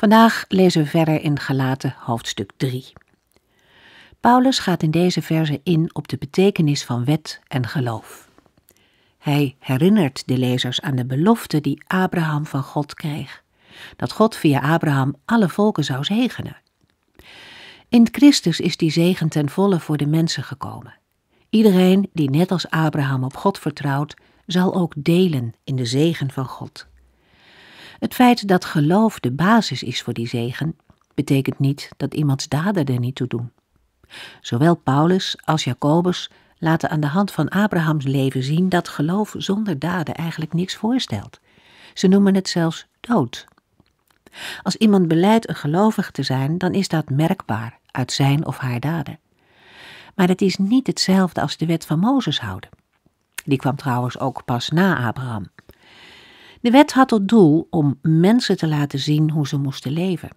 Vandaag lezen we verder in gelaten hoofdstuk 3. Paulus gaat in deze verse in op de betekenis van wet en geloof. Hij herinnert de lezers aan de belofte die Abraham van God kreeg: dat God via Abraham alle volken zou zegenen. In Christus is die zegen ten volle voor de mensen gekomen. Iedereen die net als Abraham op God vertrouwt, zal ook delen in de zegen van God. Het feit dat geloof de basis is voor die zegen, betekent niet dat iemands daden er niet toe doen. Zowel Paulus als Jacobus laten aan de hand van Abrahams leven zien dat geloof zonder daden eigenlijk niks voorstelt. Ze noemen het zelfs dood. Als iemand beleidt een gelovig te zijn, dan is dat merkbaar uit zijn of haar daden. Maar het is niet hetzelfde als de wet van Mozes houden. Die kwam trouwens ook pas na Abraham. De wet had tot doel om mensen te laten zien hoe ze moesten leven.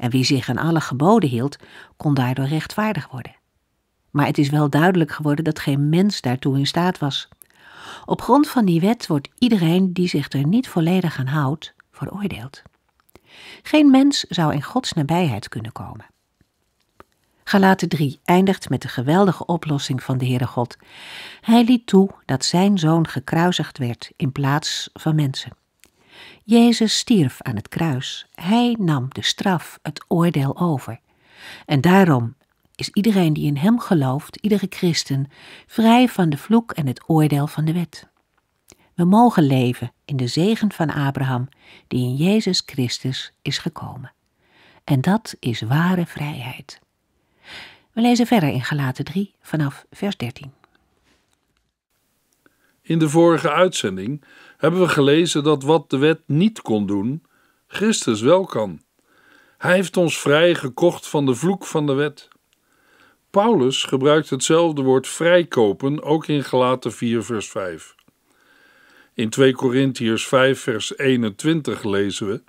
En wie zich aan alle geboden hield, kon daardoor rechtvaardig worden. Maar het is wel duidelijk geworden dat geen mens daartoe in staat was. Op grond van die wet wordt iedereen die zich er niet volledig aan houdt, veroordeeld. Geen mens zou in Gods nabijheid kunnen komen. Galaten 3 eindigt met de geweldige oplossing van de Heere God. Hij liet toe dat zijn zoon gekruisigd werd in plaats van mensen. Jezus stierf aan het kruis. Hij nam de straf, het oordeel over. En daarom is iedereen die in Hem gelooft, iedere christen, vrij van de vloek en het oordeel van de wet. We mogen leven in de zegen van Abraham, die in Jezus Christus is gekomen. En dat is ware vrijheid. We lezen verder in Galaten 3 vanaf vers 13. In de vorige uitzending hebben we gelezen dat wat de wet niet kon doen, Christus wel kan. Hij heeft ons vrij gekocht van de vloek van de wet. Paulus gebruikt hetzelfde woord vrijkopen ook in Galaten 4 vers 5. In 2 Korintiërs 5 vers 21 lezen we: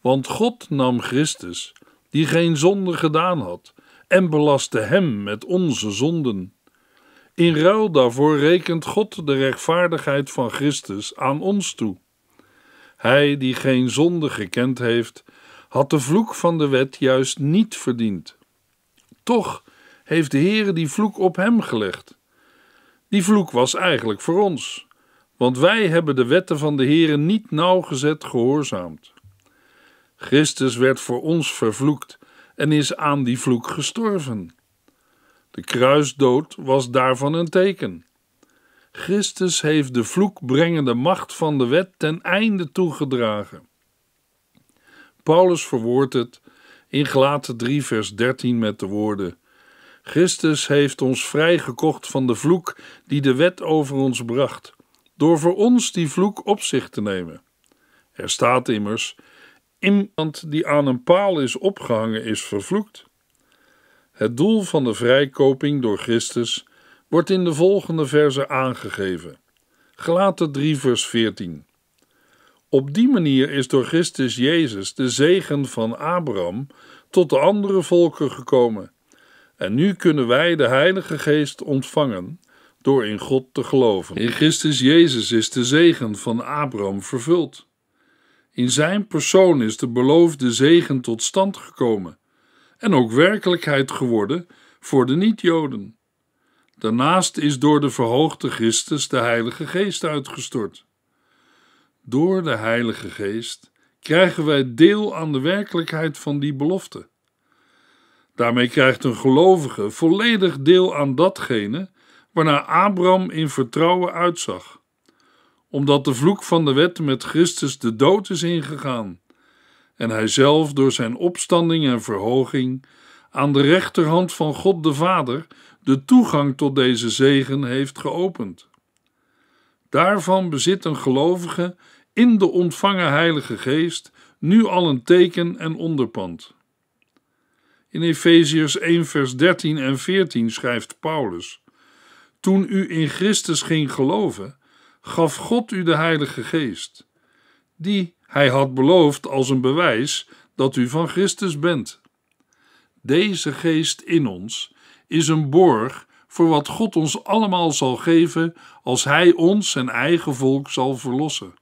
Want God nam Christus, die geen zonde gedaan had, en belastte hem met onze zonden. In ruil daarvoor rekent God de rechtvaardigheid van Christus aan ons toe. Hij die geen zonde gekend heeft, had de vloek van de wet juist niet verdiend. Toch heeft de Heere die vloek op hem gelegd. Die vloek was eigenlijk voor ons, want wij hebben de wetten van de Heere niet nauwgezet gehoorzaamd. Christus werd voor ons vervloekt en is aan die vloek gestorven. De kruisdood was daarvan een teken. Christus heeft de vloekbrengende macht van de wet ten einde toegedragen. Paulus verwoordt het in Galaten 3 vers 13 met de woorden: Christus heeft ons vrijgekocht van de vloek die de wet over ons bracht, door voor ons die vloek op zich te nemen. Er staat immers: iemand die aan een paal is opgehangen is vervloekt. Het doel van de vrijkoping door Christus wordt in de volgende verse aangegeven. Gelaten 3 vers 14. Op die manier is door Christus Jezus de zegen van Abraham tot de andere volken gekomen. En nu kunnen wij de Heilige Geest ontvangen door in God te geloven. In Christus Jezus is de zegen van Abraham vervuld. In zijn persoon is de beloofde zegen tot stand gekomen en ook werkelijkheid geworden voor de niet-Joden. Daarnaast is door de verhoogde Christus de Heilige Geest uitgestort. Door de Heilige Geest krijgen wij deel aan de werkelijkheid van die belofte. Daarmee krijgt een gelovige volledig deel aan datgene waarnaar Abraham in vertrouwen uitzag. Omdat de vloek van de wet met Christus de dood is ingegaan en hij zelf door zijn opstanding en verhoging aan de rechterhand van God de Vader de toegang tot deze zegen heeft geopend. Daarvan bezit een gelovige in de ontvangen Heilige Geest nu al een teken en onderpand. In Efeziërs 1, vers 13 en 14 schrijft Paulus: Toen u in Christus ging geloven, gaf God u de Heilige Geest, die hij had beloofd als een bewijs dat u van Christus bent. Deze geest in ons is een borg voor wat God ons allemaal zal geven als Hij ons, zijn eigen volk, zal verlossen.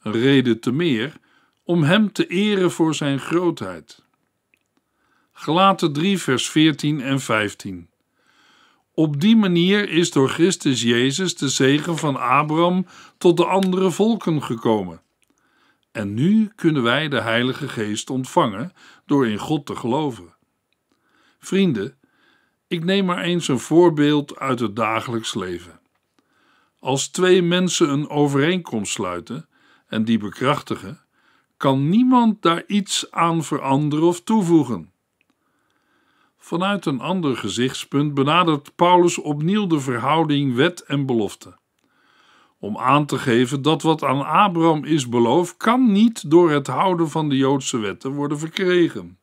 Een reden te meer om Hem te eren voor Zijn grootheid. Gelaten 3, vers 14 en 15. Op die manier is door Christus Jezus de zegen van Abraham tot de andere volken gekomen. En nu kunnen wij de Heilige Geest ontvangen door in God te geloven. Vrienden, ik neem maar eens een voorbeeld uit het dagelijks leven. Als twee mensen een overeenkomst sluiten en die bekrachtigen, kan niemand daar iets aan veranderen of toevoegen. Vanuit een ander gezichtspunt benadert Paulus opnieuw de verhouding wet en belofte om aan te geven dat wat aan Abraham is beloofd, kan niet door het houden van de Joodse wetten worden verkregen,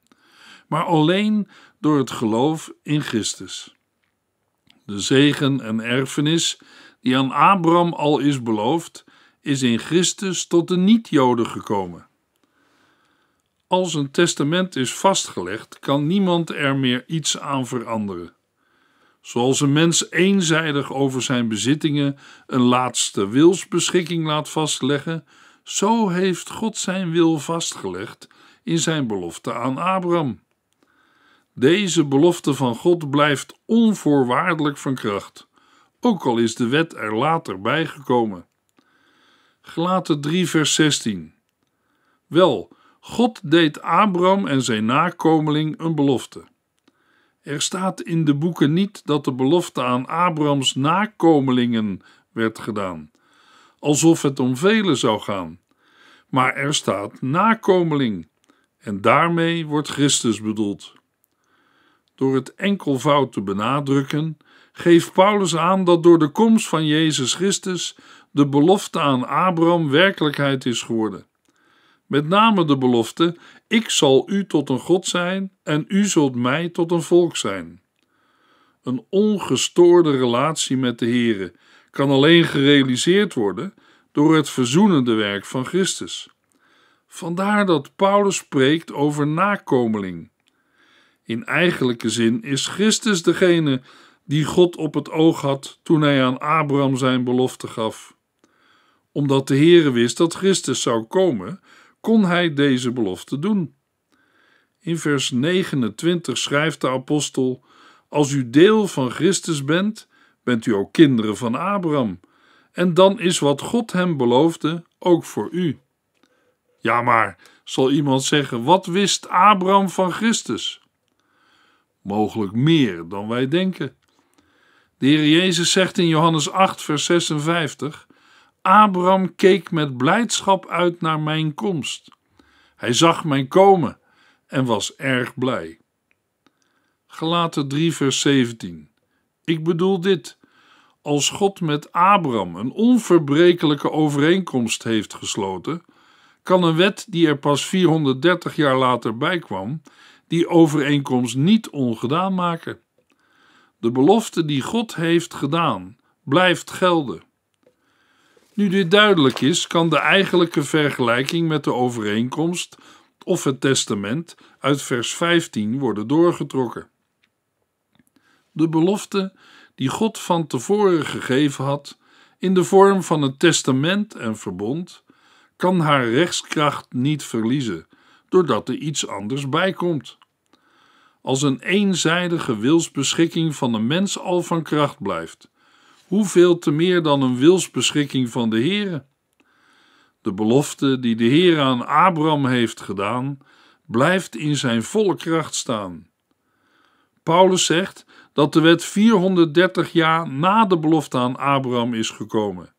maar alleen door het geloof in Christus. De zegen en erfenis die aan Abraham al is beloofd, is in Christus tot de niet-Joden gekomen. Als een testament is vastgelegd, kan niemand er meer iets aan veranderen. Zoals een mens eenzijdig over zijn bezittingen een laatste wilsbeschikking laat vastleggen, zo heeft God zijn wil vastgelegd in zijn belofte aan Abraham. Deze belofte van God blijft onvoorwaardelijk van kracht, ook al is de wet er later bijgekomen. Gelaten 3, vers 16. Wel, God deed Abraham en zijn nakomeling een belofte. Er staat in de boeken niet dat de belofte aan Abrahams nakomelingen werd gedaan, alsof het om velen zou gaan. Maar er staat nakomeling, en daarmee wordt Christus bedoeld. Door het enkelvoud te benadrukken, geeft Paulus aan dat door de komst van Jezus Christus de belofte aan Abraham werkelijkheid is geworden. Met name de belofte: Ik zal u tot een God zijn en u zult mij tot een volk zijn. Een ongestoorde relatie met de Here kan alleen gerealiseerd worden door het verzoenende werk van Christus. Vandaar dat Paulus spreekt over nakomeling. In eigenlijke zin is Christus degene die God op het oog had toen hij aan Abraham zijn belofte gaf. Omdat de Heere wist dat Christus zou komen, kon hij deze belofte doen. In vers 29 schrijft de apostel: Als u deel van Christus bent, bent u ook kinderen van Abraham. En dan is wat God hem beloofde ook voor u. Ja, maar, zal iemand zeggen, wat wist Abraham van Christus? Mogelijk meer dan wij denken. De Heer Jezus zegt in Johannes 8, vers 56: Abraham keek met blijdschap uit naar mijn komst. Hij zag mij komen en was erg blij. Gelaten 3, vers 17. Ik bedoel dit. Als God met Abraham een onverbrekelijke overeenkomst heeft gesloten, kan een wet die er pas 430 jaar later bij kwam, die overeenkomst niet ongedaan maken. De belofte die God heeft gedaan, blijft gelden. Nu dit duidelijk is, kan de eigenlijke vergelijking met de overeenkomst of het testament uit vers 15 worden doorgetrokken. De belofte die God van tevoren gegeven had, in de vorm van een testament en verbond, kan haar rechtskracht niet verliezen, doordat er iets anders bij komt. Als een eenzijdige wilsbeschikking van een mens al van kracht blijft, hoeveel te meer dan een wilsbeschikking van de Heere. De belofte die de Heer aan Abraham heeft gedaan, blijft in zijn volle kracht staan. Paulus zegt dat de wet 430 jaar na de belofte aan Abraham is gekomen.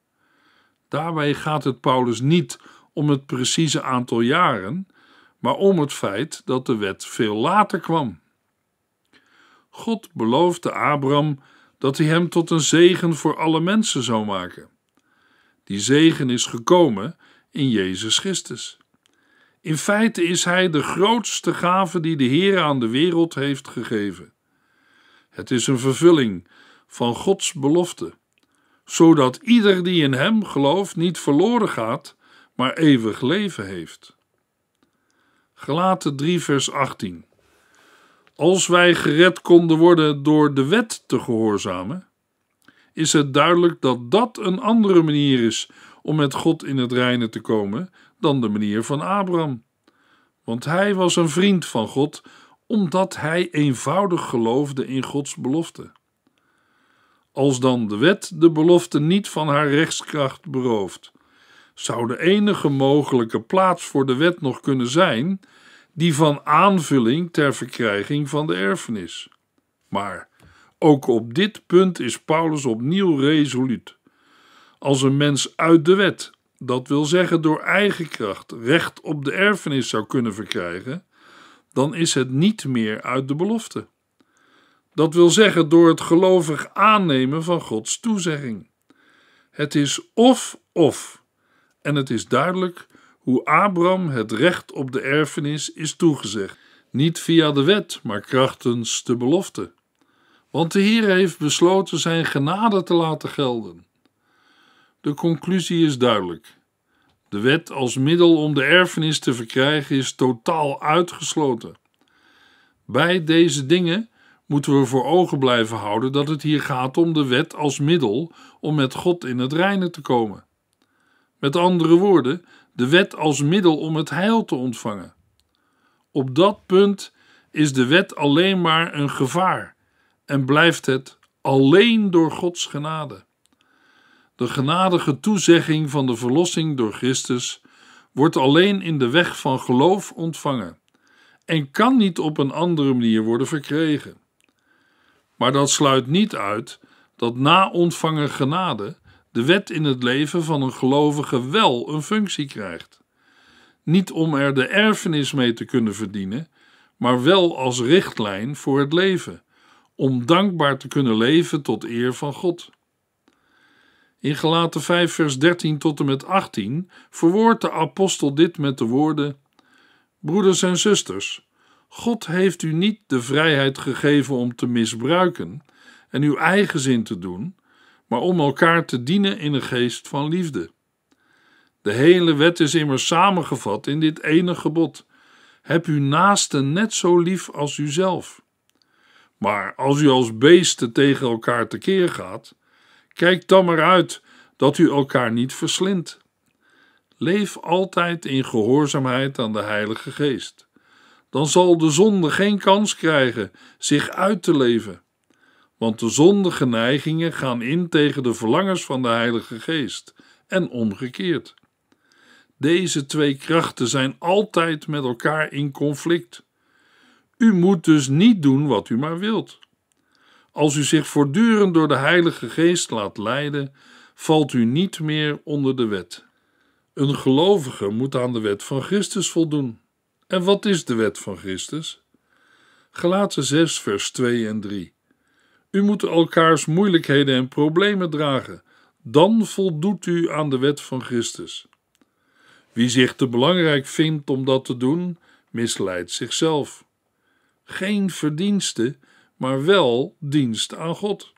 Daarbij gaat het Paulus niet om het precieze aantal jaren, maar om het feit dat de wet veel later kwam. God beloofde Abraham dat hij hem tot een zegen voor alle mensen zou maken. Die zegen is gekomen in Jezus Christus. In feite is hij de grootste gave die de Heer aan de wereld heeft gegeven. Het is een vervulling van Gods belofte, zodat ieder die in hem gelooft niet verloren gaat, maar eeuwig leven heeft. Gelaten 3 vers 18 als wij gered konden worden door de wet te gehoorzamen, is het duidelijk dat dat een andere manier is om met God in het reine te komen dan de manier van Abraham. Want hij was een vriend van God omdat hij eenvoudig geloofde in Gods belofte. Als dan de wet de belofte niet van haar rechtskracht berooft, zou de enige mogelijke plaats voor de wet nog kunnen zijn die van aanvulling ter verkrijging van de erfenis. Maar ook op dit punt is Paulus opnieuw resoluut. Als een mens uit de wet, dat wil zeggen door eigen kracht, recht op de erfenis zou kunnen verkrijgen, dan is het niet meer uit de belofte. Dat wil zeggen door het gelovig aannemen van Gods toezegging. Het is of of, en het is duidelijk hoe Abram het recht op de erfenis is toegezegd. Niet via de wet, maar krachtens de belofte. Want de Heer heeft besloten zijn genade te laten gelden. De conclusie is duidelijk. De wet als middel om de erfenis te verkrijgen is totaal uitgesloten. Bij deze dingen moeten we voor ogen blijven houden dat het hier gaat om de wet als middel om met God in het reine te komen. Met andere woorden, de wet als middel om het heil te ontvangen. Op dat punt is de wet alleen maar een gevaar en blijft het alleen door Gods genade. De genadige toezegging van de verlossing door Christus wordt alleen in de weg van geloof ontvangen en kan niet op een andere manier worden verkregen. Maar dat sluit niet uit dat na ontvangen genade de wet in het leven van een gelovige wel een functie krijgt. Niet om er de erfenis mee te kunnen verdienen, maar wel als richtlijn voor het leven, om dankbaar te kunnen leven tot eer van God. In Gelaten 5, vers 13 tot en met 18 verwoordt de apostel dit met de woorden: Broeders en zusters, God heeft u niet de vrijheid gegeven om te misbruiken en uw eigen zin te doen maar om elkaar te dienen in een geest van liefde. De hele wet is immers samengevat in dit ene gebod: heb uw naaste net zo lief als uzelf. Maar als u als beesten tegen elkaar tekeer gaat, kijk dan maar uit dat u elkaar niet verslindt. Leef altijd in gehoorzaamheid aan de Heilige Geest. Dan zal de zonde geen kans krijgen zich uit te leven want de zondige neigingen gaan in tegen de verlangens van de Heilige Geest en omgekeerd. Deze twee krachten zijn altijd met elkaar in conflict. U moet dus niet doen wat u maar wilt. Als u zich voortdurend door de Heilige Geest laat leiden, valt u niet meer onder de wet. Een gelovige moet aan de wet van Christus voldoen. En wat is de wet van Christus? Gelaten 6, vers 2 en 3. U moet elkaars moeilijkheden en problemen dragen. Dan voldoet u aan de wet van Christus. Wie zich te belangrijk vindt om dat te doen, misleidt zichzelf. Geen verdienste, maar wel dienst aan God.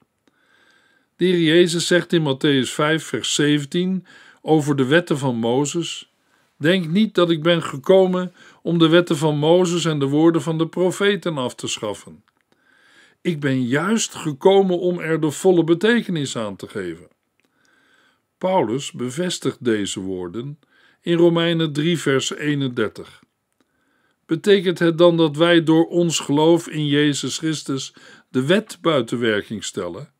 De heer Jezus zegt in Matthäus 5, vers 17 over de wetten van Mozes: Denk niet dat ik ben gekomen om de wetten van Mozes en de woorden van de profeten af te schaffen. Ik ben juist gekomen om er de volle betekenis aan te geven. Paulus bevestigt deze woorden in Romeinen 3, vers 31. Betekent het dan dat wij door ons geloof in Jezus Christus de wet buiten werking stellen?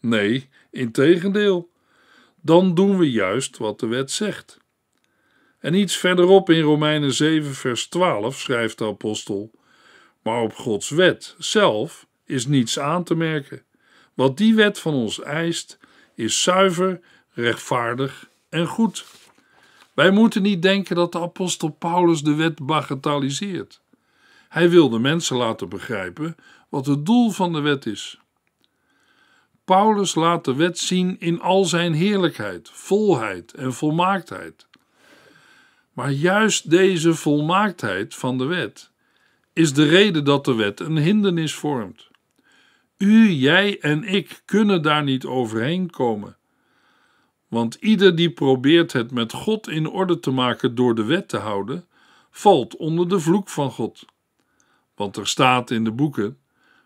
Nee, integendeel. Dan doen we juist wat de wet zegt. En iets verderop in Romeinen 7, vers 12 schrijft de apostel: Maar op Gods wet zelf is niets aan te merken. Wat die wet van ons eist, is zuiver, rechtvaardig en goed. Wij moeten niet denken dat de apostel Paulus de wet bagatelliseert. Hij wil de mensen laten begrijpen wat het doel van de wet is. Paulus laat de wet zien in al zijn heerlijkheid, volheid en volmaaktheid. Maar juist deze volmaaktheid van de wet is de reden dat de wet een hindernis vormt. U, jij en ik kunnen daar niet overheen komen. Want ieder die probeert het met God in orde te maken door de wet te houden, valt onder de vloek van God. Want er staat in de boeken: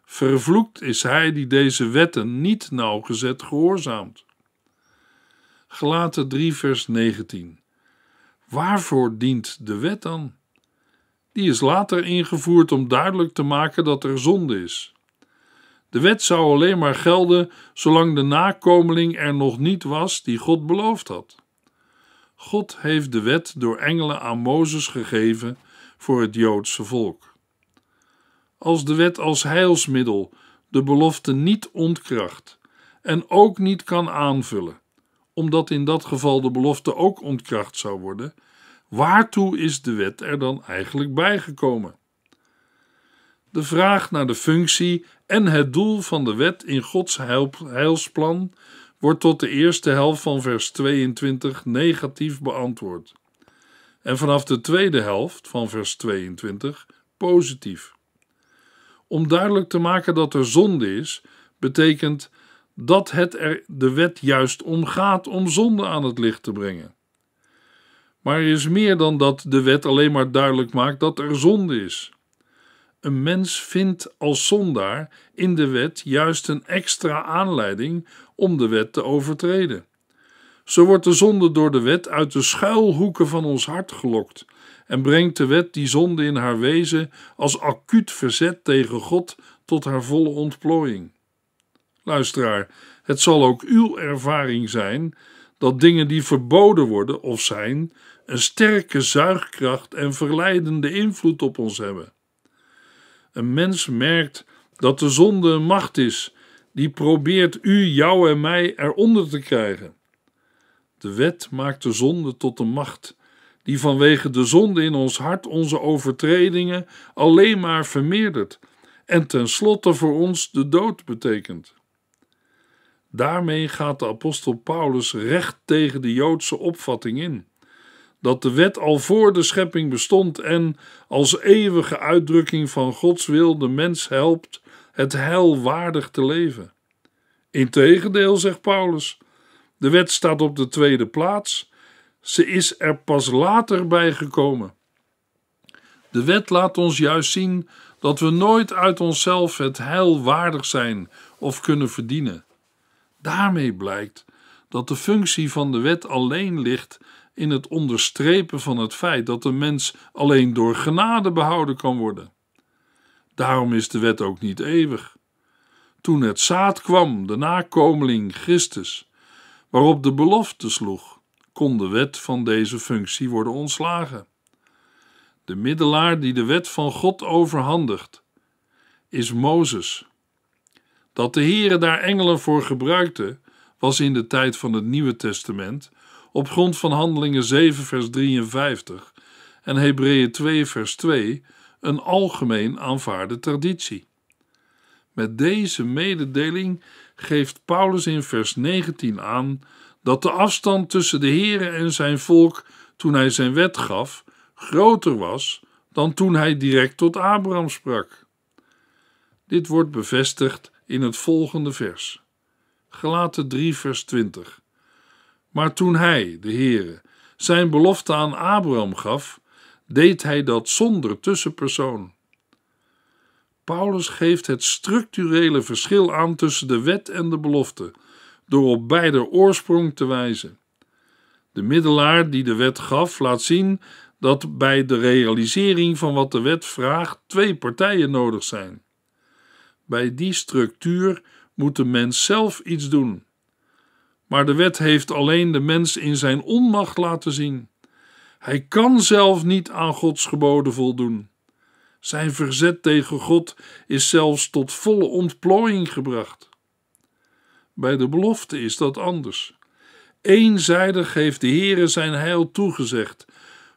Vervloekt is hij die deze wetten niet nauwgezet gehoorzaamt. Gelaten 3, vers 19. Waarvoor dient de wet dan? Die is later ingevoerd om duidelijk te maken dat er zonde is de wet zou alleen maar gelden zolang de nakomeling er nog niet was die God beloofd had. God heeft de wet door engelen aan Mozes gegeven voor het Joodse volk. Als de wet als heilsmiddel de belofte niet ontkracht en ook niet kan aanvullen, omdat in dat geval de belofte ook ontkracht zou worden, waartoe is de wet er dan eigenlijk bijgekomen? de vraag naar de functie en het doel van de wet in Gods heilsplan wordt tot de eerste helft van vers 22 negatief beantwoord. En vanaf de tweede helft van vers 22 positief. Om duidelijk te maken dat er zonde is, betekent dat het er de wet juist om gaat om zonde aan het licht te brengen. Maar er is meer dan dat de wet alleen maar duidelijk maakt dat er zonde is. Een mens vindt als zondaar in de wet juist een extra aanleiding om de wet te overtreden. Zo wordt de zonde door de wet uit de schuilhoeken van ons hart gelokt en brengt de wet die zonde in haar wezen als acuut verzet tegen God tot haar volle ontplooiing. Luisteraar, het zal ook uw ervaring zijn dat dingen die verboden worden of zijn, een sterke zuigkracht en verleidende invloed op ons hebben. Een mens merkt dat de zonde een macht is die probeert u, jou en mij eronder te krijgen. De wet maakt de zonde tot een macht die vanwege de zonde in ons hart onze overtredingen alleen maar vermeerdert en tenslotte voor ons de dood betekent. Daarmee gaat de apostel Paulus recht tegen de Joodse opvatting in dat de wet al voor de schepping bestond en als eeuwige uitdrukking van Gods wil de mens helpt het heil waardig te leven. Integendeel, zegt Paulus, de wet staat op de tweede plaats, ze is er pas later bij gekomen. De wet laat ons juist zien dat we nooit uit onszelf het heil waardig zijn of kunnen verdienen. Daarmee blijkt dat de functie van de wet alleen ligt in het onderstrepen van het feit dat de mens alleen door genade behouden kan worden. Daarom is de wet ook niet eeuwig. Toen het zaad kwam, de nakomeling Christus, waarop de belofte sloeg, kon de wet van deze functie worden ontslagen. De middelaar die de wet van God overhandigt, is Mozes. Dat de Heere daar engelen voor gebruikte, was in de tijd van het Nieuwe Testament op grond van Handelingen 7, vers 53 en Hebreeën 2, vers 2 een algemeen aanvaarde traditie. Met deze mededeling geeft Paulus in vers 19 aan dat de afstand tussen de Here en zijn volk toen hij zijn wet gaf groter was dan toen hij direct tot Abraham sprak. Dit wordt bevestigd in het volgende vers. Gelaten 3 vers 20. Maar toen hij, de Heere, zijn belofte aan Abraham gaf, deed hij dat zonder tussenpersoon. Paulus geeft het structurele verschil aan tussen de wet en de belofte, door op beide oorsprong te wijzen. De middelaar die de wet gaf, laat zien dat bij de realisering van wat de wet vraagt twee partijen nodig zijn. Bij die structuur moet de mens zelf iets doen maar de wet heeft alleen de mens in zijn onmacht laten zien. Hij kan zelf niet aan Gods geboden voldoen. Zijn verzet tegen God is zelfs tot volle ontplooiing gebracht. Bij de belofte is dat anders. Eenzijdig heeft de Heere zijn heil toegezegd.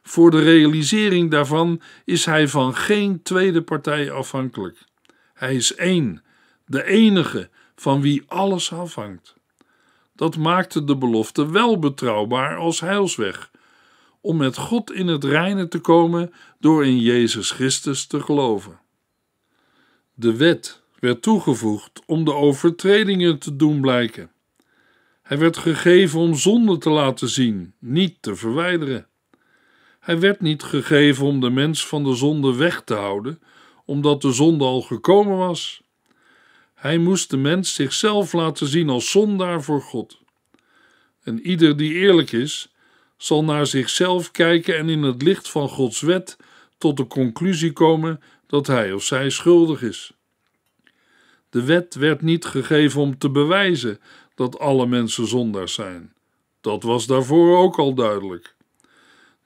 Voor de realisering daarvan is hij van geen tweede partij afhankelijk. Hij is één, de enige van wie alles afhangt. Dat maakte de belofte wel betrouwbaar als heilsweg, om met God in het reine te komen door in Jezus Christus te geloven. De wet werd toegevoegd om de overtredingen te doen blijken. Hij werd gegeven om zonde te laten zien, niet te verwijderen. Hij werd niet gegeven om de mens van de zonde weg te houden, omdat de zonde al gekomen was. Hij moest de mens zichzelf laten zien als zondaar voor God. En ieder die eerlijk is, zal naar zichzelf kijken en in het licht van Gods wet tot de conclusie komen dat hij of zij schuldig is. De wet werd niet gegeven om te bewijzen dat alle mensen zondaars zijn. Dat was daarvoor ook al duidelijk.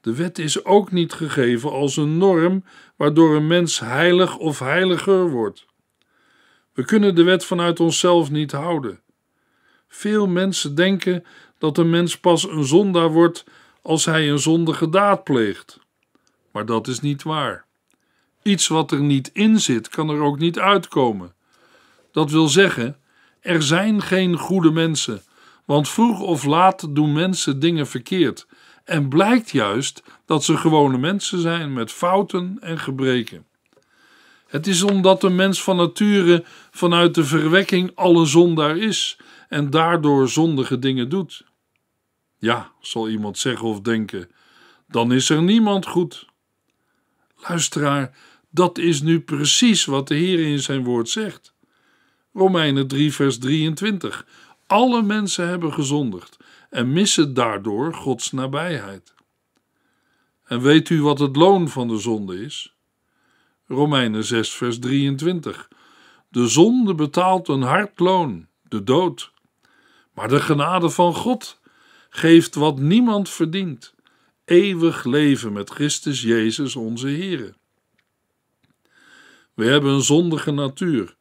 De wet is ook niet gegeven als een norm waardoor een mens heilig of heiliger wordt. We kunnen de wet vanuit onszelf niet houden. Veel mensen denken dat een mens pas een zondaar wordt als hij een zondige daad pleegt. Maar dat is niet waar. Iets wat er niet in zit, kan er ook niet uitkomen. Dat wil zeggen, er zijn geen goede mensen, want vroeg of laat doen mensen dingen verkeerd en blijkt juist dat ze gewone mensen zijn met fouten en gebreken. Het is omdat de mens van nature vanuit de verwekking alle zondaar is en daardoor zondige dingen doet. Ja, zal iemand zeggen of denken, dan is er niemand goed. Luisteraar, dat is nu precies wat de Heer in zijn woord zegt. Romeinen 3, vers 23. Alle mensen hebben gezondigd en missen daardoor Gods nabijheid. En weet u wat het loon van de zonde is? Romeinen 6, vers 23. De zonde betaalt een hard loon, de dood. Maar de genade van God geeft wat niemand verdient: eeuwig leven met Christus Jezus, onze Heer. We hebben een zondige natuur,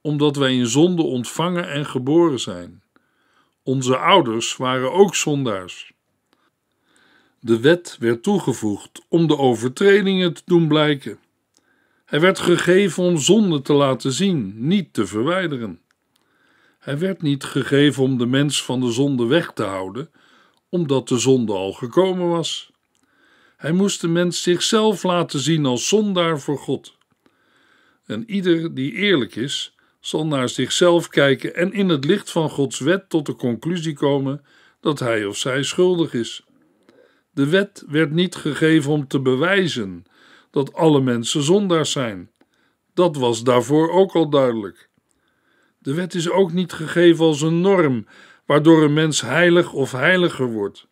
omdat wij in zonde ontvangen en geboren zijn. Onze ouders waren ook zondaars. De wet werd toegevoegd om de overtredingen te doen blijken. Hij werd gegeven om zonde te laten zien, niet te verwijderen. Hij werd niet gegeven om de mens van de zonde weg te houden, omdat de zonde al gekomen was. Hij moest de mens zichzelf laten zien als zondaar voor God. En ieder die eerlijk is, zal naar zichzelf kijken en in het licht van Gods wet tot de conclusie komen dat hij of zij schuldig is. De wet werd niet gegeven om te bewijzen dat alle mensen zondaars zijn. Dat was daarvoor ook al duidelijk. De wet is ook niet gegeven als een norm waardoor een mens heilig of heiliger wordt.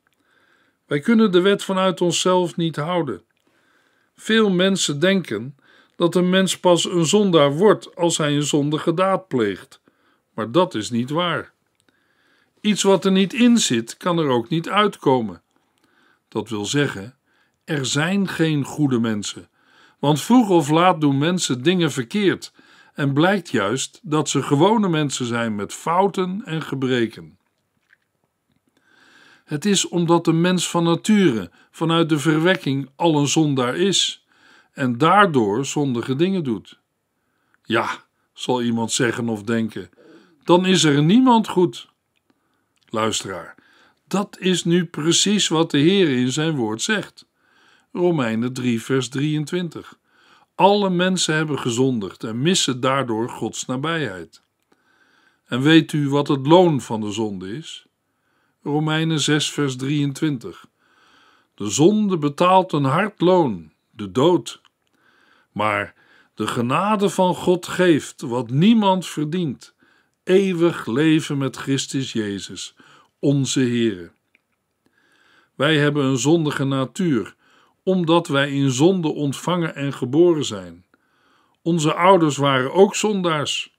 Wij kunnen de wet vanuit onszelf niet houden. Veel mensen denken dat een mens pas een zondaar wordt als hij een zondige daad pleegt, maar dat is niet waar. Iets wat er niet in zit, kan er ook niet uitkomen. Dat wil zeggen er zijn geen goede mensen, want vroeg of laat doen mensen dingen verkeerd en blijkt juist dat ze gewone mensen zijn met fouten en gebreken. Het is omdat de mens van nature vanuit de verwekking al een zondaar is en daardoor zondige dingen doet. Ja, zal iemand zeggen of denken, dan is er niemand goed. Luisteraar, dat is nu precies wat de Heer in zijn woord zegt. Romeinen 3, vers 23. Alle mensen hebben gezondigd en missen daardoor Gods nabijheid. En weet u wat het loon van de zonde is? Romeinen 6, vers 23. De zonde betaalt een hard loon, de dood. Maar de genade van God geeft wat niemand verdient: eeuwig leven met Christus Jezus, onze Heer. Wij hebben een zondige natuur omdat wij in zonde ontvangen en geboren zijn. Onze ouders waren ook zondaars.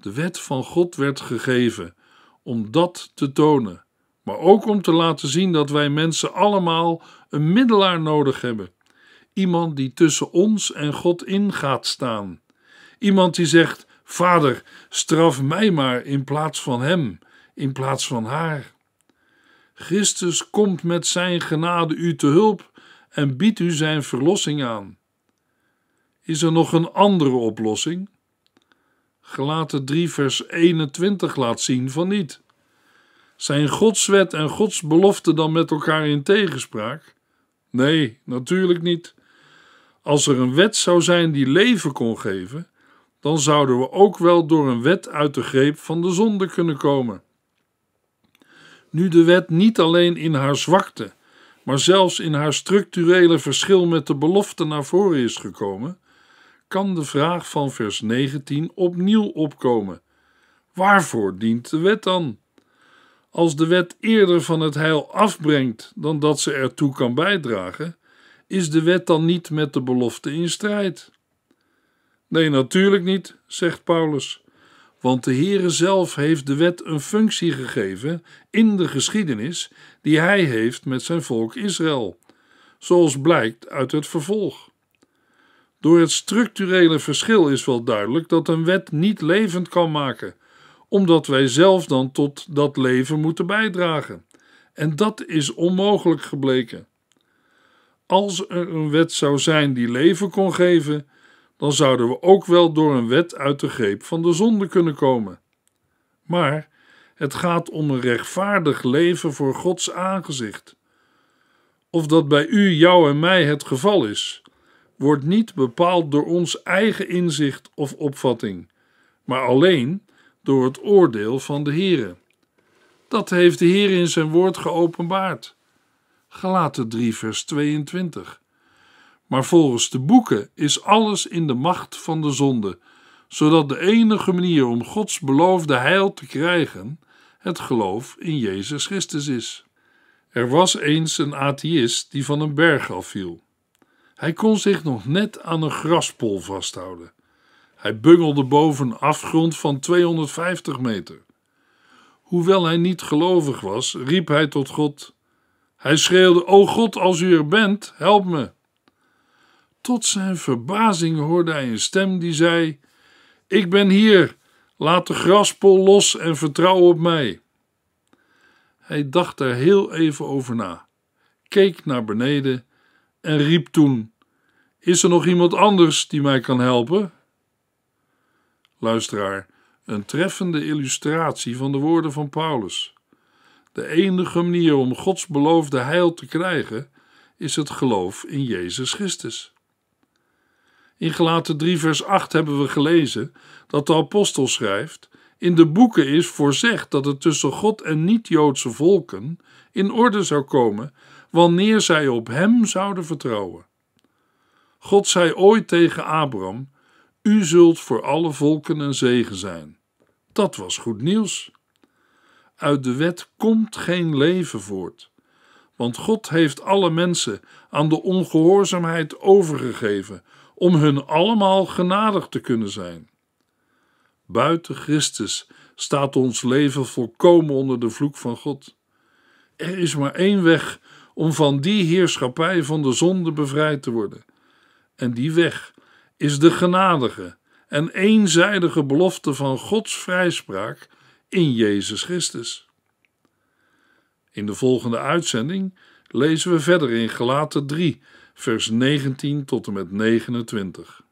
De wet van God werd gegeven om dat te tonen, maar ook om te laten zien dat wij mensen allemaal een middelaar nodig hebben. Iemand die tussen ons en God in gaat staan. Iemand die zegt: Vader, straf mij maar in plaats van hem, in plaats van haar. Christus komt met zijn genade u te hulp en biedt u zijn verlossing aan. Is er nog een andere oplossing? Gelaten 3 vers 21 laat zien van niet. Zijn Godswet en Gods belofte dan met elkaar in tegenspraak? Nee, natuurlijk niet. Als er een wet zou zijn die leven kon geven, dan zouden we ook wel door een wet uit de greep van de zonde kunnen komen. Nu de wet niet alleen in haar zwakte, maar zelfs in haar structurele verschil met de belofte naar voren is gekomen, kan de vraag van vers 19 opnieuw opkomen: Waarvoor dient de wet dan? Als de wet eerder van het heil afbrengt dan dat ze ertoe kan bijdragen, is de wet dan niet met de belofte in strijd? Nee, natuurlijk niet, zegt Paulus, want de Heere zelf heeft de wet een functie gegeven in de geschiedenis die hij heeft met zijn volk Israël, zoals blijkt uit het vervolg. Door het structurele verschil is wel duidelijk dat een wet niet levend kan maken, omdat wij zelf dan tot dat leven moeten bijdragen. En dat is onmogelijk gebleken. Als er een wet zou zijn die leven kon geven, dan zouden we ook wel door een wet uit de greep van de zonde kunnen komen. Maar het gaat om een rechtvaardig leven voor Gods aangezicht. Of dat bij u, jou en mij het geval is, wordt niet bepaald door ons eigen inzicht of opvatting, maar alleen door het oordeel van de Here. Dat heeft de Heer in zijn woord geopenbaard. Galaten 3 vers 22. Maar volgens de boeken is alles in de macht van de zonde, zodat de enige manier om Gods beloofde heil te krijgen het geloof in Jezus Christus is. Er was eens een atheïst die van een berg afviel. Hij kon zich nog net aan een graspol vasthouden. Hij bungelde boven een afgrond van 250 meter. Hoewel hij niet gelovig was, riep hij tot God. Hij schreeuwde: O God, als u er bent, help me. Tot zijn verbazing hoorde hij een stem die zei: Ik ben hier, Laat de graspol los en vertrouw op mij. Hij dacht er heel even over na, keek naar beneden en riep toen: Is er nog iemand anders die mij kan helpen? Luisteraar, een treffende illustratie van de woorden van Paulus. De enige manier om Gods beloofde heil te krijgen is het geloof in Jezus Christus. In gelaten 3 vers 8 hebben we gelezen dat de apostel schrijft in de boeken is voorzegd dat het tussen God en niet-Joodse volken in orde zou komen wanneer zij op Hem zouden vertrouwen. God zei ooit tegen Abraham: U zult voor alle volken een zegen zijn. Dat was goed nieuws. Uit de wet komt geen leven voort, want God heeft alle mensen aan de ongehoorzaamheid overgegeven om hun allemaal genadig te kunnen zijn. Buiten Christus staat ons leven volkomen onder de vloek van God. Er is maar één weg om van die heerschappij van de zonde bevrijd te worden. En die weg is de genadige en eenzijdige belofte van Gods vrijspraak in Jezus Christus. In de volgende uitzending lezen we verder in Gelaten 3, vers 19 tot en met 29.